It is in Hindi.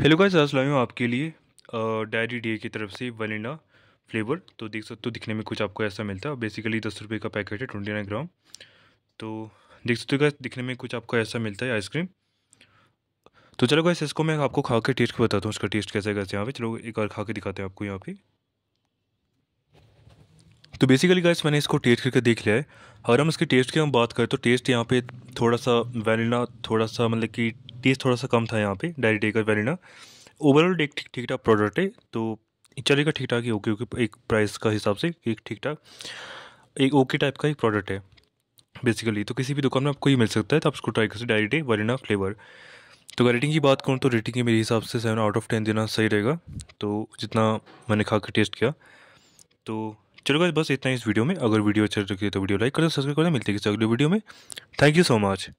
हेलो गाइस आज लाई हूँ आपके लिए डायरी डे की तरफ से वनीला फ्लेवर तो देख सकते हो तो दिखने में कुछ आपको ऐसा मिलता है बेसिकली दस रुपये का पैकेट है ट्वेंटी नाइन ग्राम तो देख सकते हो गाइस दिखने में कुछ आपको ऐसा मिलता है आइसक्रीम तो चलो गाइस इसको मैं आपको खा के टेस्ट बताता हूँ उसका टेस्ट कैसे कैसे यहाँ पे चलो एक बार खा के दिखाते हैं आपको यहाँ पे तो बेसिकली गाइस मैंने इसको टेस्ट करके देख लिया है अगर हम इसके टेस्ट की हम बात करें तो टेस्ट यहाँ पे थोड़ा सा वैनिला थोड़ा सा मतलब कि टेस्ट थोड़ा सा कम था यहाँ पे डायरी डे का वेलिना ओवरऑल एक ठीक ठाक प्रोडक्ट है तो चलेगा ठीक ठाक ही ओके ओके एक प्राइस का हिसाब से एक ठीक ठाक एक ओके टाइप का एक प्रोडक्ट है बेसिकली तो किसी भी दुकान में आपको ये मिल सकता है तो आप उसको ट्राई कर सकते डायरी डे वरीना फ्लेवर तो अगर रेटिंग की बात करूँ तो रेटिंग के मेरे हिसाब से सेवन आउट ऑफ टेन देना सही रहेगा तो जितना मैंने खा के टेस्ट किया तो चलो गाइस बस इतना इस वीडियो में अगर वीडियो अच्छा लगे तो वीडियो लाइक कर दो सब्सक्राइब कर दो मिलते हैं किसी अगले वीडियो में थैंक यू सो मच